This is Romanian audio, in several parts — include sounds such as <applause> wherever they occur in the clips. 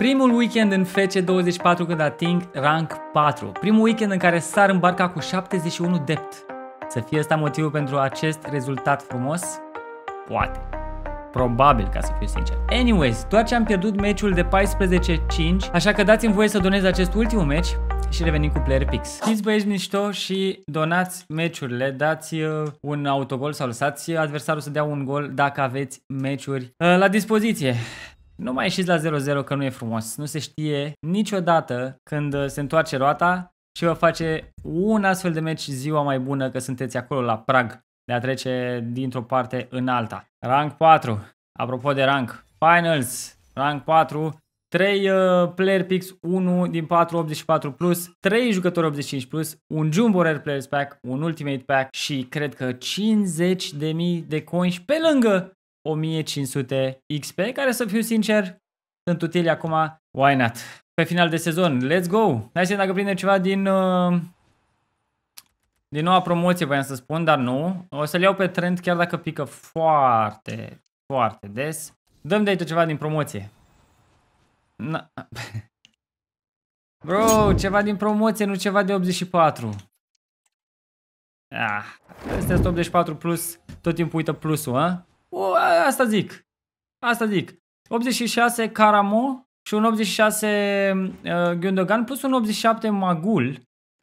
Primul weekend în FC24 când ating rank 4. Primul weekend în care sar în barca cu 71 dept. Să fie asta motivul pentru acest rezultat frumos? Poate. Probabil, ca să fiu sincer. Anyways, doar ce am pierdut meciul de 14-5, așa că dați-mi voie să donez acest ultimul meci și revenim cu player picks. Fiți băieți mișto și donați meciurile, dați uh, un autogol sau lăsați adversarul să dea un gol dacă aveți meciuri uh, la dispoziție. Nu mai ieșiți la 0-0 că nu e frumos. Nu se știe niciodată când uh, se întoarce roata și vă face un astfel de meci ziua mai bună că sunteți acolo la prag de a trece dintr-o parte în alta. Rank 4. Apropo de rank. Finals. Rank 4. 3 player picks, 1 din 4 84 plus, 3 jucători 85 plus, un jumbo rare players pack, un ultimate pack și cred că 50.000 de coins pe lângă 1500 XP, care să fiu sincer, sunt utili acum, why not? Pe final de sezon, let's go! Hai să dacă prindem ceva din... Uh, din noua promoție, voiam să spun, dar nu. O să-l iau pe trend chiar dacă pică foarte, foarte des. Dăm de aici ceva din promoție. Na. <laughs> Bro, ceva din promoție, nu ceva de 84. Ah, este 84 plus, tot timpul uită plusul, a? O, asta zic. Asta zic. 86 Caramo și un 86 uh, ă, Gundogan plus un 87 Magul.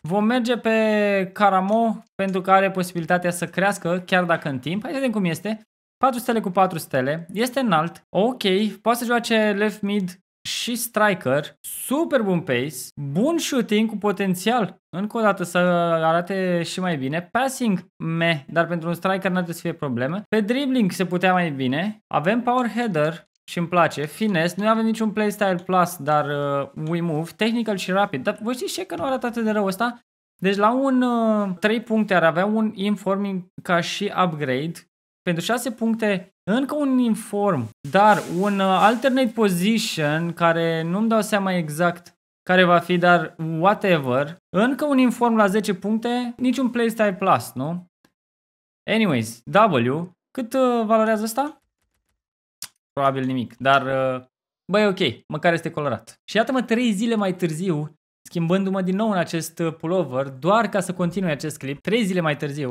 Vom merge pe Caramo pentru că are posibilitatea să crească chiar dacă în timp. Hai să vedem cum este. 4 stele cu 4 stele. Este înalt. Ok, poate să joace left mid și striker, super bun pace, bun shooting cu potențial, încă o dată să arate și mai bine, passing, me, dar pentru un striker n-ar să fie probleme, pe dribbling se putea mai bine, avem power header, și îmi place. Finesse, nu avem niciun playstyle plus, dar uh, we move, technical și rapid. Dar voi știți ce că nu arată atât de rău ăsta? Deci la un uh, 3 puncte ar avea un informing ca și upgrade. Pentru 6 puncte încă un inform, dar un uh, alternate position care nu-mi dau seama exact care va fi, dar whatever. Încă un inform la 10 puncte, niciun playstyle plus, nu? Anyways, W, cât uh, valorează asta? Probabil nimic, dar uh, băi ok, măcar este colorat. Și iată-mă 3 zile mai târziu, schimbându-mă din nou în acest pullover, doar ca să continui acest clip, 3 zile mai târziu,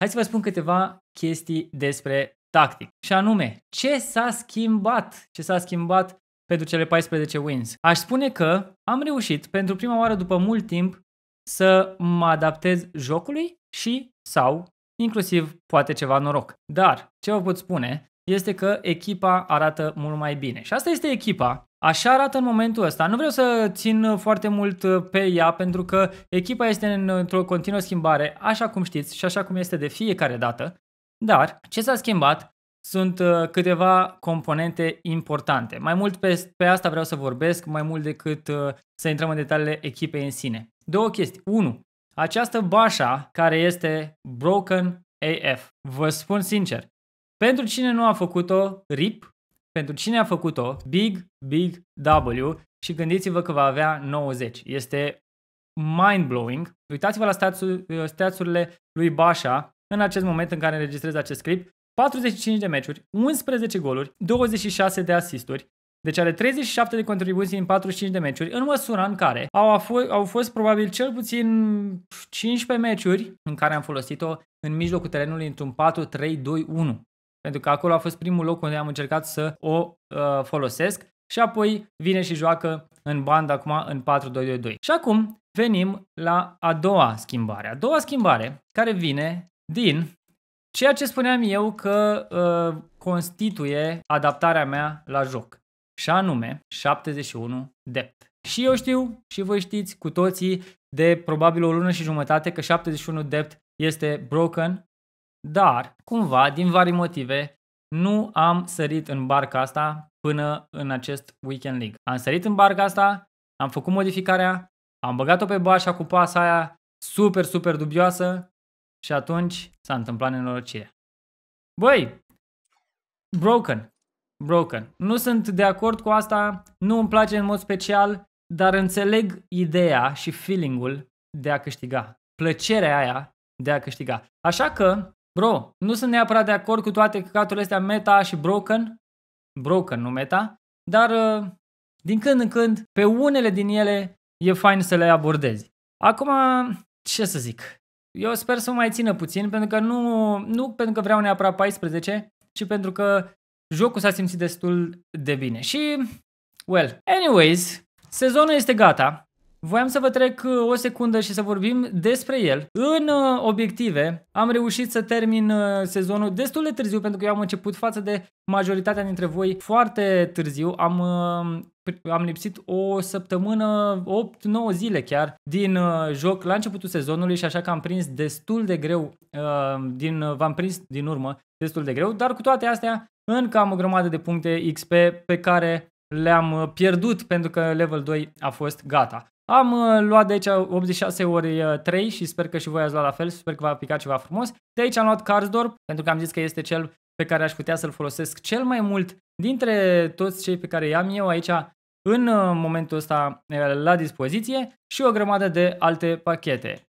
hai să vă spun câteva chestii despre tactic. Și anume, ce s-a schimbat? Ce s-a schimbat pentru cele 14 wins? Aș spune că am reușit pentru prima oară după mult timp să mă adaptez jocului și sau inclusiv poate ceva noroc. Dar ce vă pot spune este că echipa arată mult mai bine. Și asta este echipa. Așa arată în momentul ăsta. Nu vreau să țin foarte mult pe ea pentru că echipa este într-o continuă schimbare, așa cum știți și așa cum este de fiecare dată. Dar ce s-a schimbat sunt uh, câteva componente importante. Mai mult pe, pe asta vreau să vorbesc, mai mult decât uh, să intrăm în detaliile echipei în sine. Două chestii. 1. Această bașa care este Broken AF. Vă spun sincer, pentru cine nu a făcut-o, RIP, pentru cine a făcut-o, Big, Big W și gândiți-vă că va avea 90. Este mind-blowing. Uitați-vă la stațurile uh, lui Bașa în acest moment în care înregistrez acest clip, 45 de meciuri, 11 goluri, 26 de asisturi, deci are 37 de contribuții în 45 de meciuri, în măsura în care au, au fost probabil cel puțin 15 meciuri în care am folosit-o în mijlocul terenului într-un 4-3-2-1. Pentru că acolo a fost primul loc unde am încercat să o uh, folosesc și apoi vine și joacă în bandă acum în 4-2-2-2. Și acum venim la a doua schimbare. A doua schimbare care vine din ceea ce spuneam eu că uh, constituie adaptarea mea la joc, și anume 71 Dept. Și eu știu și voi știți cu toții de probabil o lună și jumătate că 71 Dept este broken, dar cumva, din vari motive, nu am sărit în barca asta până în acest weekend league. Am sărit în barca asta, am făcut modificarea, am băgat-o pe bașa cu pasa aia super, super dubioasă și atunci s-a întâmplat nenorocirea. Băi, broken, broken. Nu sunt de acord cu asta, nu îmi place în mod special, dar înțeleg ideea și feelingul de a câștiga. Plăcerea aia de a câștiga. Așa că, bro, nu sunt neapărat de acord cu toate căcaturile astea meta și broken, broken, nu meta, dar uh, din când în când, pe unele din ele, e fain să le abordezi. Acum, ce să zic, eu sper să mai țină puțin, pentru că nu, nu pentru că vreau neapărat 14, ci pentru că jocul s-a simțit destul de bine. Și, well, anyways, sezonul este gata. Voiam să vă trec uh, o secundă și să vorbim despre el. În uh, obiective am reușit să termin uh, sezonul destul de târziu pentru că eu am început față de majoritatea dintre voi foarte târziu. Am Păi, am lipsit o săptămână, 8-9 zile chiar, din uh, joc la începutul sezonului și așa că am prins destul de greu, uh, din, uh, v-am prins din urmă destul de greu, dar cu toate astea încă am o grămadă de puncte XP pe care le-am pierdut pentru că level 2 a fost gata. Am luat de aici 86 ori 3 și sper că și voi ați luat la fel, sper că v-a picat ceva frumos. De aici am luat Karsdorp pentru că am zis că este cel pe care aș putea să-l folosesc cel mai mult dintre toți cei pe care i-am eu aici în uh, momentul ăsta uh, la dispoziție și o grămadă de alte pachete.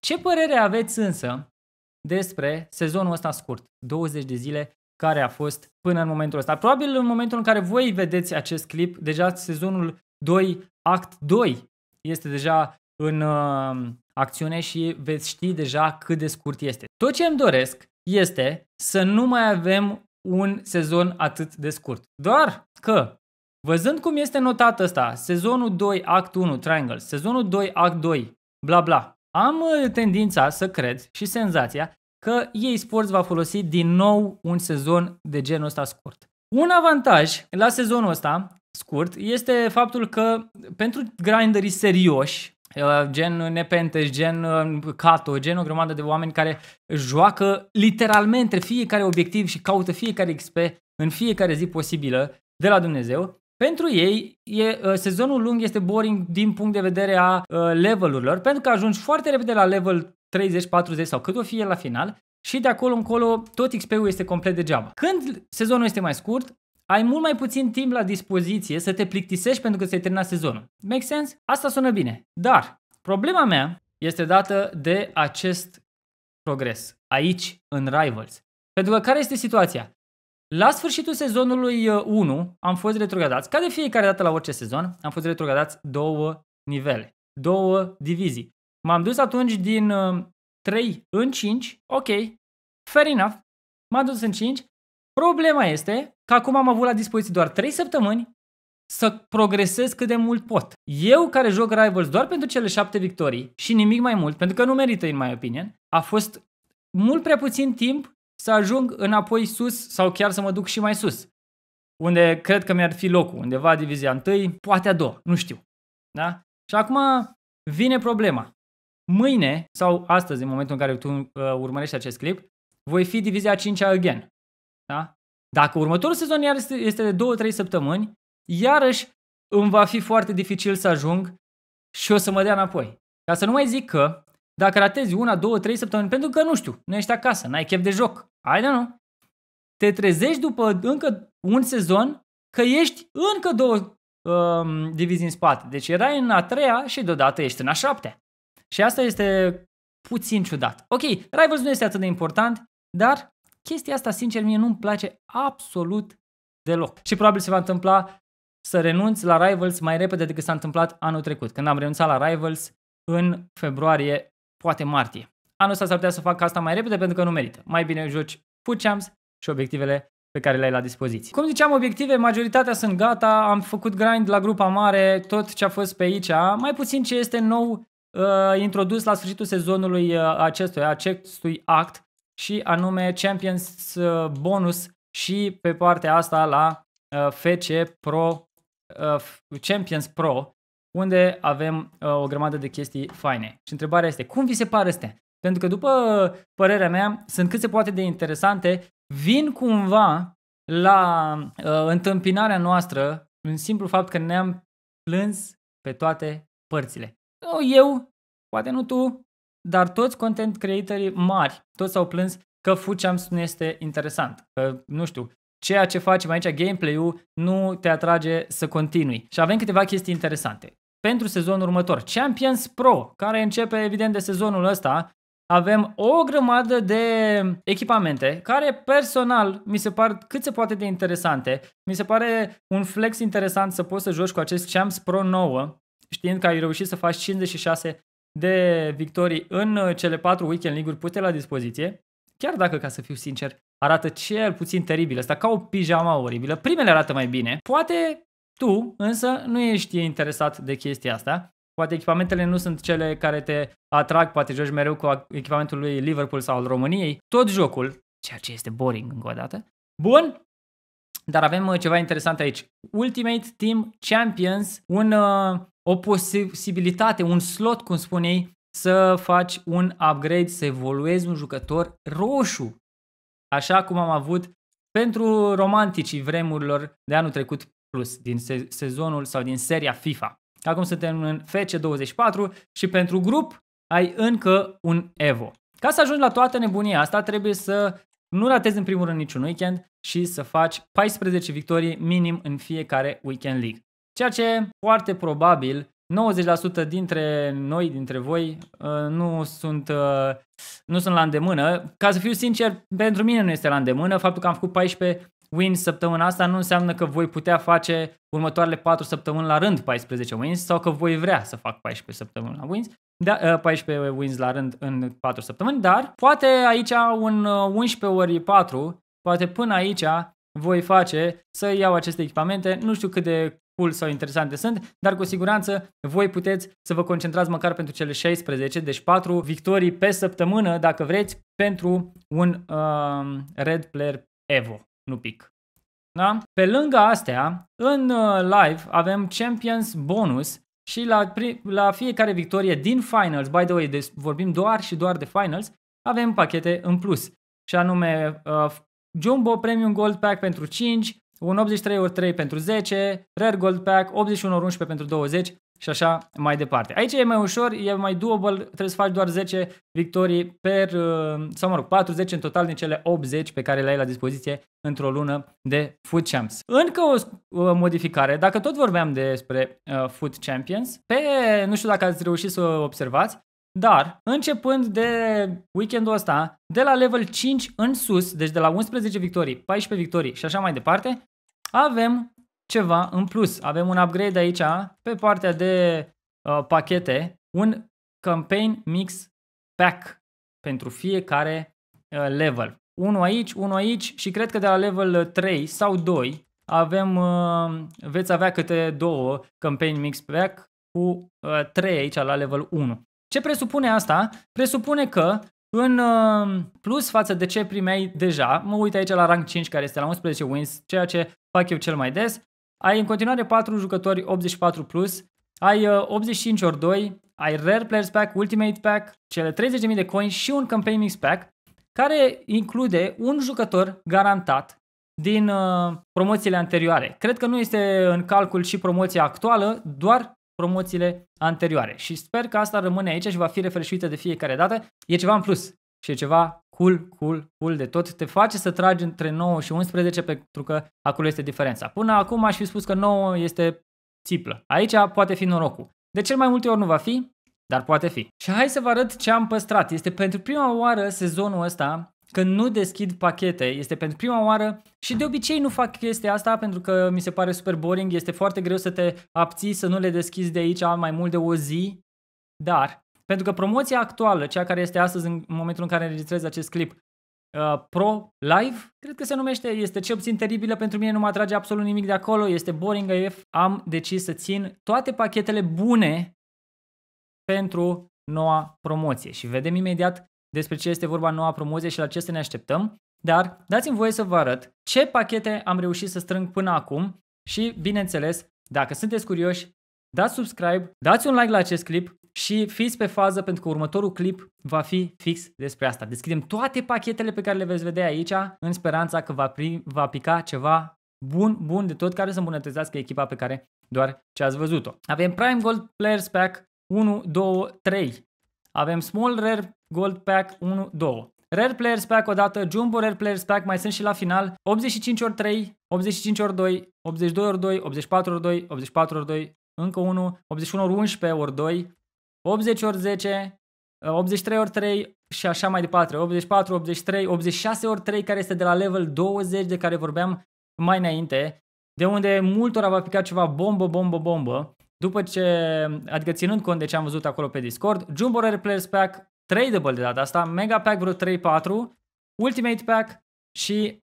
Ce părere aveți însă despre sezonul ăsta scurt, 20 de zile, care a fost până în momentul ăsta? Probabil în momentul în care voi vedeți acest clip, deja sezonul 2, act 2, este deja în uh, acțiune și veți ști deja cât de scurt este. Tot ce îmi doresc este să nu mai avem un sezon atât de scurt. Doar că, văzând cum este notat ăsta, sezonul 2, act 1, triangle, sezonul 2, act 2, bla bla, am uh, tendința să cred și senzația că ei Sports va folosi din nou un sezon de genul ăsta scurt. Un avantaj la sezonul ăsta scurt este faptul că pentru grinderii serioși Uh, gen Nepentes, gen uh, Cato, gen o grămadă de oameni care joacă literalmente fiecare obiectiv și caută fiecare XP în fiecare zi posibilă de la Dumnezeu. Pentru ei, e, uh, sezonul lung este boring din punct de vedere a levelurilor, pentru că ajungi foarte repede la level 30, 40 sau cât o fie la final și de acolo încolo tot XP-ul este complet degeaba. Când sezonul este mai scurt, ai mult mai puțin timp la dispoziție să te plictisești pentru că ți-ai terminat sezonul. Make sense? Asta sună bine. Dar problema mea este dată de acest progres aici în Rivals. Pentru că care este situația? La sfârșitul sezonului 1 uh, am fost retrogradați, ca de fiecare dată la orice sezon, am fost retrogradați două nivele, două divizii. M-am dus atunci din 3 uh, în 5, ok, fair enough, m-am dus în 5. Problema este că acum am avut la dispoziție doar 3 săptămâni să progresez cât de mult pot. Eu care joc Rivals doar pentru cele 7 victorii și nimic mai mult, pentru că nu merită, în my opinion, a fost mult prea puțin timp să ajung înapoi sus sau chiar să mă duc și mai sus. Unde cred că mi-ar fi locul, undeva divizia 1, poate a doua, nu știu. Da? Și acum vine problema. Mâine sau astăzi, în momentul în care tu uh, urmărești acest clip, voi fi divizia 5 again. Da? Dacă următorul sezon iar este de 2-3 săptămâni, iarăși îmi va fi foarte dificil să ajung și o să mă dea înapoi. Ca să nu mai zic că dacă ratezi una, două, trei săptămâni, pentru că nu știu, nu ești acasă, n-ai chef de joc, ai de nu, te trezești după încă un sezon că ești încă două um, divizii în spate. Deci erai în a treia și deodată ești în a șaptea. Și asta este puțin ciudat. Ok, Rivals nu este atât de important, dar chestia asta, sincer, mie nu-mi place absolut deloc. Și probabil se va întâmpla să renunț la Rivals mai repede decât s-a întâmplat anul trecut, când am renunțat la Rivals în februarie, poate martie. Anul ăsta s-ar putea să fac asta mai repede pentru că nu merită. Mai bine joci Food Champs și obiectivele pe care le ai la dispoziție. Cum ziceam, obiective, majoritatea sunt gata, am făcut grind la grupa mare, tot ce a fost pe aici, mai puțin ce este nou uh, introdus la sfârșitul sezonului uh, acestuia, acestui act, și anume Champions uh, Bonus și pe partea asta la uh, FC Pro, uh, Champions Pro, unde avem o grămadă de chestii faine. Și întrebarea este, cum vi se par astea? Pentru că după părerea mea, sunt cât se poate de interesante, vin cumva la întâmpinarea noastră în simplu fapt că ne-am plâns pe toate părțile. Eu, poate nu tu, dar toți content creatorii mari, toți s-au plâns că Foodchamps nu este interesant, că, nu știu, ceea ce facem aici, gameplay-ul, nu te atrage să continui. Și avem câteva chestii interesante. Pentru sezonul următor, Champions Pro, care începe evident de sezonul ăsta, avem o grămadă de echipamente care personal mi se par cât se poate de interesante. Mi se pare un flex interesant să poți să joci cu acest Champs Pro 9, știind că ai reușit să faci 56 de victorii în uh, cele patru weekend league-uri puse la dispoziție, chiar dacă, ca să fiu sincer, arată cel puțin teribil, asta ca o pijama oribilă. Primele arată mai bine. Poate tu, însă, nu ești interesat de chestia asta. Poate echipamentele nu sunt cele care te atrag, poate joci mereu cu echipamentul lui Liverpool sau al României. Tot jocul, ceea ce este boring încă o dată. Bun, dar avem uh, ceva interesant aici. Ultimate Team Champions, un uh, o posibilitate, un slot, cum spunei, ei, să faci un upgrade, să evoluezi un jucător roșu. Așa cum am avut pentru romanticii vremurilor de anul trecut plus, din sezonul sau din seria FIFA. Acum suntem în FC24 și pentru grup ai încă un Evo. Ca să ajungi la toată nebunia asta, trebuie să nu ratezi în primul rând niciun weekend și să faci 14 victorii minim în fiecare weekend league. Ceea ce foarte probabil 90% dintre noi, dintre voi, uh, nu sunt, uh, nu sunt la îndemână. Ca să fiu sincer, pentru mine nu este la îndemână. Faptul că am făcut 14 wins săptămâna asta nu înseamnă că voi putea face următoarele 4 săptămâni la rând 14 wins sau că voi vrea să fac 14 săptămâni la wins, da, 14 uh, wins la rând în 4 săptămâni, dar poate aici un 11 ori 4, poate până aici voi face să iau aceste echipamente. Nu știu cât de cool sau interesante sunt, dar cu siguranță voi puteți să vă concentrați măcar pentru cele 16, deci 4 victorii pe săptămână, dacă vreți, pentru un um, Red Player Evo, nu pic. Da? Pe lângă astea, în uh, live avem Champions Bonus și la, la fiecare victorie din Finals, by the way, de, vorbim doar și doar de Finals, avem pachete în plus. Și anume uh, Jumbo Premium Gold Pack pentru 5, un 83 ori 3 pentru 10, Rare Gold Pack, 81 ori 11 pentru 20 și așa mai departe. Aici e mai ușor, e mai doable, trebuie să faci doar 10 victorii per, uh, sau mă rog, 40 în total din cele 80 pe care le ai la dispoziție într-o lună de Food Champs. Încă o modificare, dacă tot vorbeam despre uh, Food Champions, pe, nu știu dacă ați reușit să observați, dar, începând de weekendul ăsta, de la level 5 în sus, deci de la 11 victorii, 14 victorii și așa mai departe, avem ceva în plus. Avem un upgrade aici pe partea de uh, pachete, un Campaign Mix Pack pentru fiecare uh, level. Unul aici, unul aici și cred că de la level 3 sau 2 avem, uh, veți avea câte două Campaign Mix Pack cu uh, 3 aici la level 1. Ce presupune asta? Presupune că în um, plus față de ce primeai deja, mă uit aici la rank 5 care este la 11 wins, ceea ce fac eu cel mai des, ai în continuare 4 jucători 84+, plus, ai 85 uh, ori 2, ai Rare Players Pack, Ultimate Pack, cele 30.000 de coins și un Campaign Mix Pack, care include un jucător garantat din uh, promoțiile anterioare. Cred că nu este în calcul și promoția actuală, doar promoțiile anterioare. Și sper că asta rămâne aici și va fi refreșuită de fiecare dată. E ceva în plus și e ceva cool, cool, cool de tot. Te face să tragi între 9 și 11 pentru că acolo este diferența. Până acum aș fi spus că 9 este țiplă. Aici poate fi norocul. De cel mai multe ori nu va fi, dar poate fi. Și hai să vă arăt ce am păstrat. Este pentru prima oară sezonul ăsta când nu deschid pachete. Este pentru prima oară și de obicei nu fac chestia asta pentru că mi se pare super boring. Este foarte greu să te abții să nu le deschizi de aici mai mult de o zi. Dar, pentru că promoția actuală, cea care este astăzi în momentul în care înregistrez acest clip, Uh, Pro Live, cred că se numește, este cel puțin teribilă, pentru mine nu mă atrage absolut nimic de acolo, este boring AF, am decis să țin toate pachetele bune pentru noua promoție și vedem imediat despre ce este vorba noua promoție și la ce să ne așteptăm, dar dați-mi voie să vă arăt ce pachete am reușit să strâng până acum și, bineînțeles, dacă sunteți curioși, dați subscribe, dați un like la acest clip și fiți pe fază pentru că următorul clip va fi fix despre asta. Deschidem toate pachetele pe care le veți vedea aici în speranța că va, prim, va pica ceva bun, bun de tot care să îmbunătățească echipa pe care doar ce ați văzut-o. Avem Prime Gold Players Pack 1, 2, 3. Avem Small, Rare, Gold Pack 1, 2. Rare Players Pack odată, Jumbo Rare Players Pack, mai sunt și la final, 85 ori 3, 85 ori 2, 82 ori 2, 84 ori 2, 84 ori 2, încă 1, 81 ori 11 ori 2, 80 ori 10, 83 ori 3 și așa mai departe, 84, 83, 86 ori 3 care este de la level 20 de care vorbeam mai înainte, de unde multora va pica ceva bombă, bombă, bombă după ce, adică ținând cont de ce am văzut acolo pe Discord, Jumbo Rare Players Pack, tradable de data asta, Mega Pack vreo 3-4, Ultimate Pack și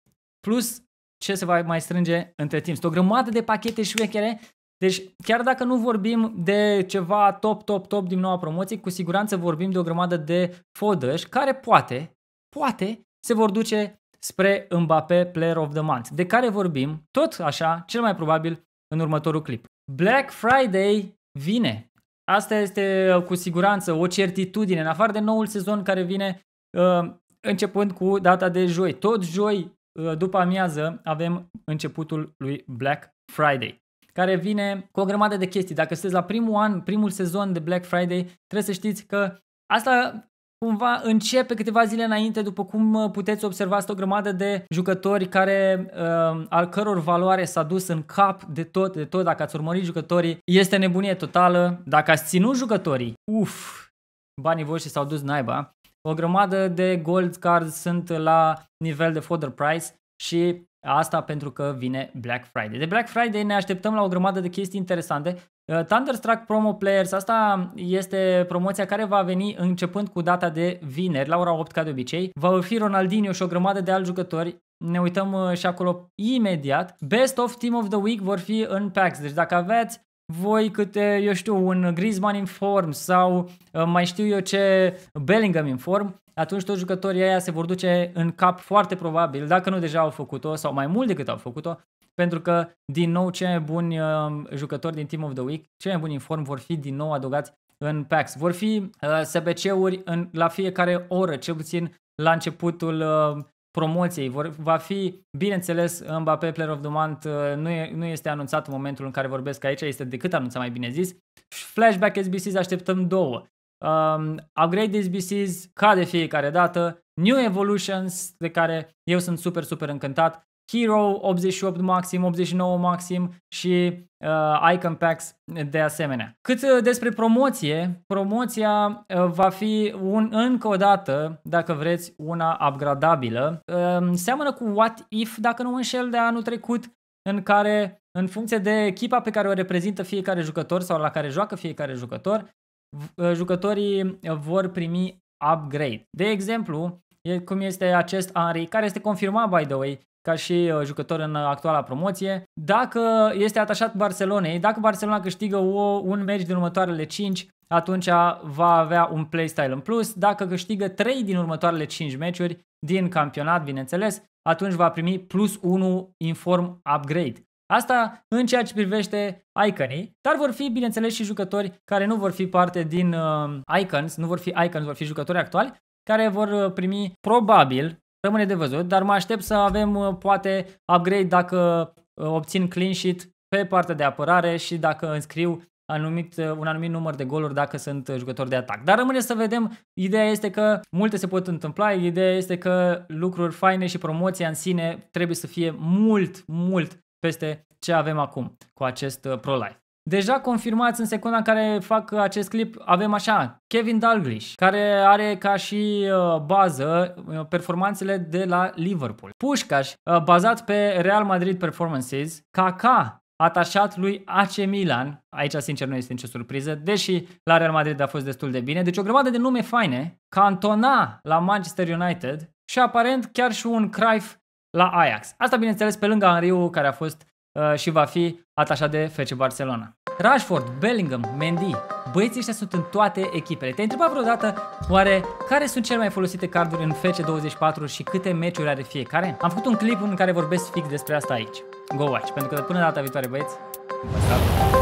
plus ce se va mai strânge între timp. Sunt o grămadă de pachete șmechere, deci chiar dacă nu vorbim de ceva top, top, top din noua promoție, cu siguranță vorbim de o grămadă de fodăși care poate, poate se vor duce spre Mbappé Player of the Month, de care vorbim tot așa, cel mai probabil, în următorul clip. Black Friday vine. Asta este uh, cu siguranță o certitudine, în afară de noul sezon care vine uh, începând cu data de joi. Tot joi uh, după amiază avem începutul lui Black Friday care vine cu o grămadă de chestii. Dacă sunteți la primul an, primul sezon de Black Friday, trebuie să știți că asta cumva începe câteva zile înainte, după cum uh, puteți observa, o grămadă de jucători care, uh, al căror valoare s-a dus în cap de tot, de tot, dacă ați urmărit jucătorii, este nebunie totală. Dacă ați ținut jucătorii, uf, banii voștri s-au dus naiba. O grămadă de gold cards sunt la nivel de fodder price și Asta pentru că vine Black Friday. De Black Friday ne așteptăm la o grămadă de chestii interesante Uh, Thunderstruck Promo Players, asta este promoția care va veni începând cu data de vineri, la ora 8 ca de obicei. Va fi Ronaldinho și o grămadă de alți jucători ne uităm uh, și acolo imediat. Best of Team of the Week vor fi în packs, deci dacă aveți voi câte, eu știu, un Griezmann in form sau uh, mai știu eu ce Bellingham in form, atunci toți jucătorii aia se vor duce în cap foarte probabil, dacă nu deja au făcut-o sau mai mult decât au făcut-o, pentru că, din nou, cei mai buni uh, jucători din Team of the Week, cei mai buni în form vor fi din nou adăugați în packs. Vor fi uh, SBC-uri în, la fiecare oră, cel puțin la începutul uh, promoției. Vor, va fi, bineînțeles, Mbappé Player of the Month uh, nu, e, nu este anunțat în momentul în care vorbesc aici, este decât anunțat, mai bine zis. Flashback SBCs așteptăm două. Um, upgrade SBCs ca de fiecare dată. New Evolutions, de care eu sunt super, super încântat. Hero 88 maxim, 89 maxim și uh, Icon Packs de asemenea. Cât uh, despre promoție, promoția uh, va fi un, încă o dată, dacă vreți, una upgradabilă. Uh, seamănă cu What If, dacă nu înșel, de anul trecut, în care, în funcție de echipa pe care o reprezintă fiecare jucător sau la care joacă fiecare jucător, uh, jucătorii vor primi upgrade. De exemplu, cum este acest Henry, care este confirmat, by the way, ca și uh, jucător în actuala promoție. Dacă este atașat Barcelonei, dacă Barcelona câștigă un meci din următoarele 5, atunci va avea un playstyle în plus. Dacă câștigă 3 din următoarele 5 meciuri din campionat, bineînțeles, atunci va primi plus 1 inform upgrade. Asta în ceea ce privește iconii, dar vor fi, bineînțeles, și jucători care nu vor fi parte din uh, icons, nu vor fi icons, vor fi jucători actuali, care vor uh, primi probabil Rămâne de văzut, dar mă aștept să avem uh, poate upgrade dacă uh, obțin clean sheet pe partea de apărare și dacă înscriu anumit, uh, un anumit număr de goluri dacă sunt jucător de atac. Dar rămâne să vedem, ideea este că multe se pot întâmpla, ideea este că lucruri faine și promoția în sine trebuie să fie mult, mult peste ce avem acum cu acest ProLife. Deja confirmați în secunda în care fac acest clip, avem așa, Kevin Dalglish, care are ca și uh, bază uh, performanțele de la Liverpool. Pușcaș, uh, bazat pe Real Madrid Performances, Kaká, atașat lui AC Milan, aici sincer nu este nicio surpriză, deși la Real Madrid a fost destul de bine, deci o grămadă de nume faine, Cantona la Manchester United și aparent chiar și un Cruyff la Ajax. Asta bineînțeles pe lângă Henriu care a fost uh, și va fi atașat de FC Barcelona. Rashford, Bellingham, Mendy. Băieții ăștia sunt în toate echipele. Te-ai întrebat vreodată oare care sunt cele mai folosite carduri în FC24 și câte meciuri are fiecare? Am făcut un clip în care vorbesc fix despre asta aici. Go watch, pentru că până data viitoare, băieți, vă